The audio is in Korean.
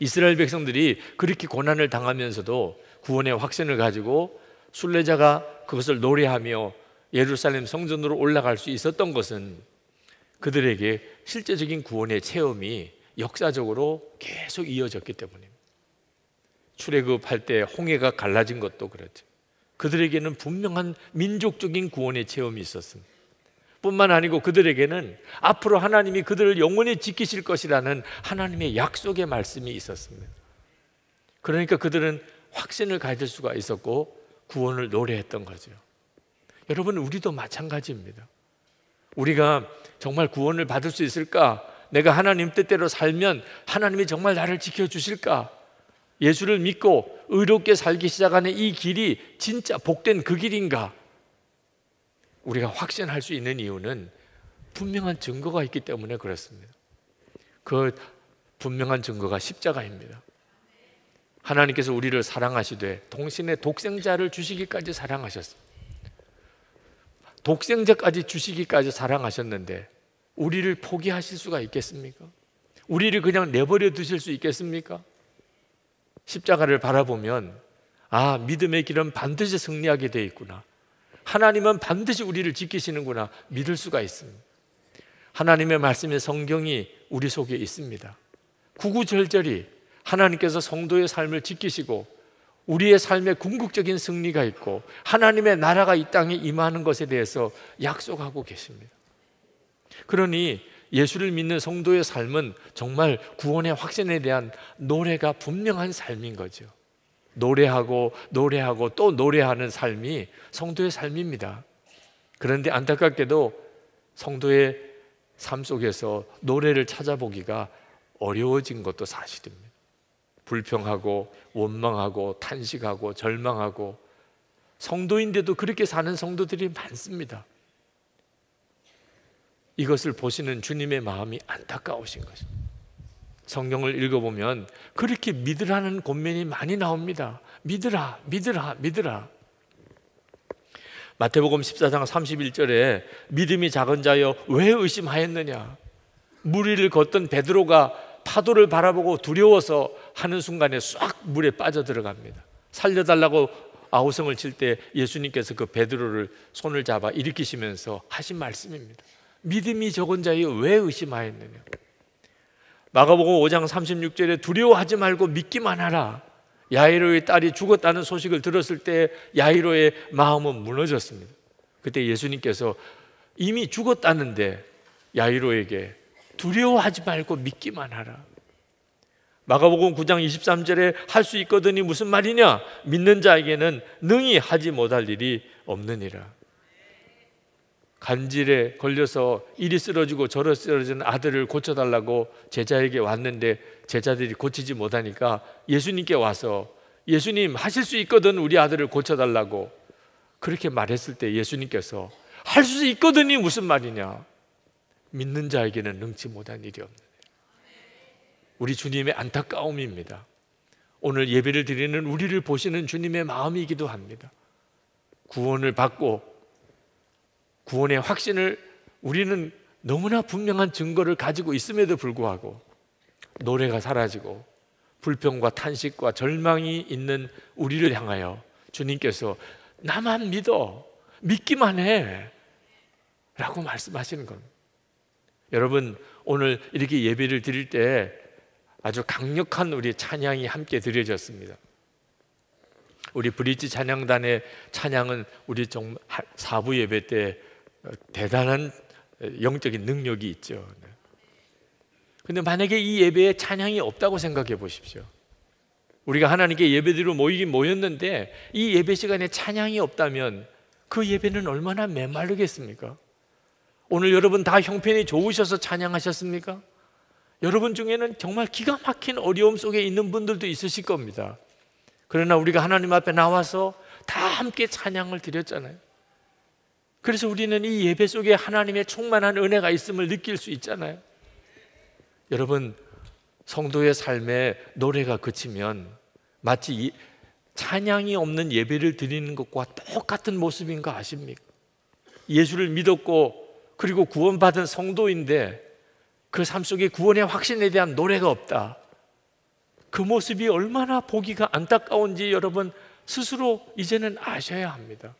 이스라엘 백성들이 그렇게 고난을 당하면서도 구원의 확신을 가지고 순례자가 그것을 노래하며 예루살렘 성전으로 올라갈 수 있었던 것은 그들에게 실제적인 구원의 체험이 역사적으로 계속 이어졌기 때문입니다. 출애굽할 때 홍해가 갈라진 것도 그렇죠. 그들에게는 분명한 민족적인 구원의 체험이 있었습니다. 뿐만 아니고 그들에게는 앞으로 하나님이 그들을 영원히 지키실 것이라는 하나님의 약속의 말씀이 있었습니다. 그러니까 그들은 확신을 가질 수가 있었고 구원을 노래했던 거죠. 여러분, 우리도 마찬가지입니다. 우리가 정말 구원을 받을 수 있을까? 내가 하나님 뜻대로 살면 하나님이 정말 나를 지켜주실까? 예수를 믿고 의롭게 살기 시작하는 이 길이 진짜 복된 그 길인가? 우리가 확신할 수 있는 이유는 분명한 증거가 있기 때문에 그렇습니다. 그 분명한 증거가 십자가입니다. 하나님께서 우리를 사랑하시되 동신의 독생자를 주시기까지 사랑하셨습니다. 독생자까지 주시기까지 사랑하셨는데 우리를 포기하실 수가 있겠습니까? 우리를 그냥 내버려 두실 수 있겠습니까? 십자가를 바라보면 아 믿음의 길은 반드시 승리하게 돼 있구나. 하나님은 반드시 우리를 지키시는구나 믿을 수가 있습니다. 하나님의 말씀의 성경이 우리 속에 있습니다. 구구절절히 하나님께서 성도의 삶을 지키시고 우리의 삶에 궁극적인 승리가 있고 하나님의 나라가 이 땅에 임하는 것에 대해서 약속하고 계십니다. 그러니 예수를 믿는 성도의 삶은 정말 구원의 확신에 대한 노래가 분명한 삶인 거죠. 노래하고 노래하고 또 노래하는 삶이 성도의 삶입니다. 그런데 안타깝게도 성도의 삶 속에서 노래를 찾아보기가 어려워진 것도 사실입니다. 불평하고 원망하고 탄식하고 절망하고 성도인데도 그렇게 사는 성도들이 많습니다. 이것을 보시는 주님의 마음이 안타까우신 것입니다. 성경을 읽어보면 그렇게 믿으라는 권면이 많이 나옵니다. 믿으라, 믿으라, 믿으라. 마태복음 14장 31절에 믿음이 작은 자여 왜 의심하였느냐? 무리를 걷던 베드로가 파도를 바라보고 두려워서 하는 순간에 싹 물에 빠져 들어갑니다. 살려달라고 아우성을 칠 때 예수님께서 그 베드로를 손을 잡아 일으키시면서 하신 말씀입니다. 믿음이 적은 자여 왜 의심하였느냐? 마가복음 5장 36절에 두려워하지 말고 믿기만 하라. 야이로의 딸이 죽었다는 소식을 들었을 때 야이로의 마음은 무너졌습니다. 그때 예수님께서 이미 죽었다는데 야이로에게 두려워하지 말고 믿기만 하라. 마가복음 9장 23절에 할 수 있거든이 무슨 말이냐? 믿는 자에게는 능히 하지 못할 일이 없느니라. 간질에 걸려서 이리 쓰러지고 저리 쓰러지는 아들을 고쳐달라고 제자에게 왔는데 제자들이 고치지 못하니까 예수님께 와서 예수님 하실 수 있거든 우리 아들을 고쳐달라고 그렇게 말했을 때 예수님께서 할 수 있거든이 무슨 말이냐 믿는 자에게는 능치 못한 일이 없는 우리 주님의 안타까움입니다 오늘 예배를 드리는 우리를 보시는 주님의 마음이기도 합니다 구원을 받고 구원의 확신을 우리는 너무나 분명한 증거를 가지고 있음에도 불구하고 노래가 사라지고 불평과 탄식과 절망이 있는 우리를 향하여 주님께서 나만 믿어 믿기만 해 라고 말씀하시는 것 여러분 오늘 이렇게 예배를 드릴 때 아주 강력한 우리 찬양이 함께 드려졌습니다. 우리 브릿지 찬양단의 찬양은 우리 정 사부 예배 때 대단한 영적인 능력이 있죠. 근데 만약에 이 예배에 찬양이 없다고 생각해 보십시오. 우리가 하나님께 예배드리러 모이긴 모였는데 이 예배 시간에 찬양이 없다면 그 예배는 얼마나 메마르겠습니까? 오늘 여러분 다 형편이 좋으셔서 찬양하셨습니까? 여러분 중에는 정말 기가 막힌 어려움 속에 있는 분들도 있으실 겁니다. 그러나 우리가 하나님 앞에 나와서 다 함께 찬양을 드렸잖아요. 그래서 우리는 이 예배 속에 하나님의 충만한 은혜가 있음을 느낄 수 있잖아요. 여러분, 성도의 삶에 노래가 그치면 마치 찬양이 없는 예배를 드리는 것과 똑같은 모습인 거 아십니까? 예수를 믿었고 그리고 구원받은 성도인데 그 삶 속에 구원의 확신에 대한 노래가 없다. 그 모습이 얼마나 보기가 안타까운지 여러분 스스로 이제는 아셔야 합니다.